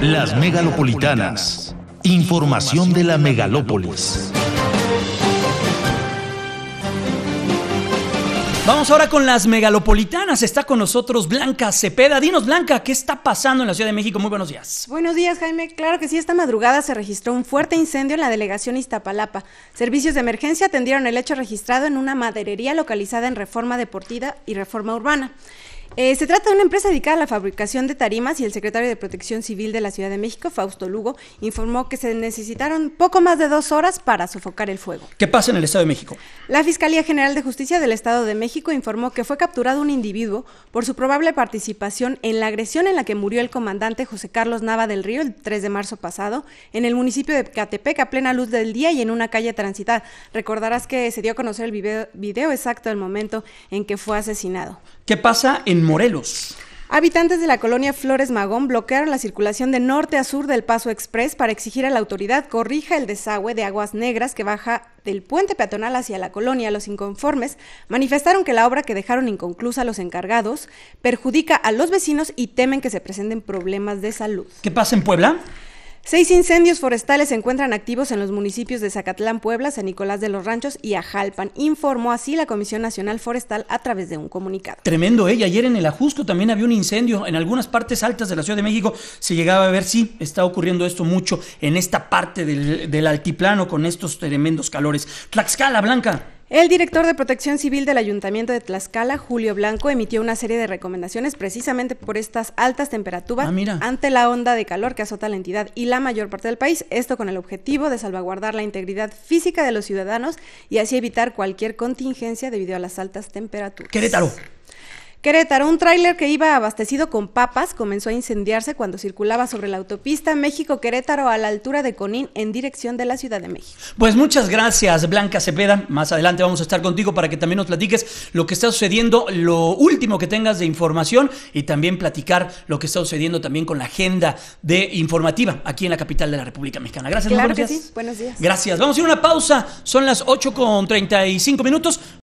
Las megalopolitanas. Información de la megalópolis. Vamos ahora con las megalopolitanas. Está con nosotros Blanca Cepeda. Dinos, Blanca, ¿qué está pasando en la Ciudad de México? Muy buenos días. Buenos días, Jaime. Claro que sí, esta madrugada se registró un fuerte incendio en la delegación Iztapalapa. Servicios de emergencia atendieron el hecho registrado en una maderería localizada en Reforma Deportiva y Reforma Urbana. Eh, se trata de una empresa dedicada a la fabricación de tarimas y el secretario de Protección Civil de la Ciudad de México, Fausto Lugo, informó que se necesitaron poco más de dos horas para sofocar el fuego. ¿Qué pasa en el Estado de México? La Fiscalía General de Justicia del Estado de México informó que fue capturado un individuo por su probable participación en la agresión en la que murió el comandante José Carlos Nava del Río el 3 de marzo pasado en el municipio de Catepec a plena luz del día y en una calle transitada. Recordarás que se dio a conocer el video, exacto del momento en que fue asesinado. ¿Qué pasa en Morelos. Habitantes de la colonia Flores Magón bloquearon la circulación de norte a sur del Paso Express para exigir a la autoridad corrija el desagüe de aguas negras que baja del puente peatonal hacia la colonia. Los inconformes manifestaron que la obra que dejaron inconclusa los encargados perjudica a los vecinos y temen que se presenten problemas de salud. ¿Qué pasa en Puebla? Seis incendios forestales se encuentran activos en los municipios de Zacatlán, Puebla, San Nicolás de los Ranchos y Ajalpan, informó así la Comisión Nacional Forestal a través de un comunicado. Tremendo, ¿eh? ayer en el Ajusco también había un incendio. En algunas partes altas de la Ciudad de México se llegaba a ver, sí, está ocurriendo esto mucho en esta parte del, del altiplano con estos tremendos calores. Tlaxcala, Blanca. El director de Protección Civil del Ayuntamiento de Tlaxcala, Julio Blanco, emitió una serie de recomendaciones precisamente por estas altas temperaturas ah, ante la onda de calor que azota la entidad y la mayor parte del país, esto con el objetivo de salvaguardar la integridad física de los ciudadanos y así evitar cualquier contingencia debido a las altas temperaturas. Querétaro. Querétaro, un tráiler que iba abastecido con papas comenzó a incendiarse cuando circulaba sobre la autopista México-Querétaro a la altura de Conín en dirección de la Ciudad de México. Pues muchas gracias Blanca Cepeda, más adelante vamos a estar contigo para que también nos platiques lo que está sucediendo, lo último que tengas de información y también platicar lo que está sucediendo también con la agenda de informativa aquí en la capital de la República Mexicana. Gracias. Claro buenos buenos días. Gracias, vamos a ir a una pausa, son las 8 con 35 minutos.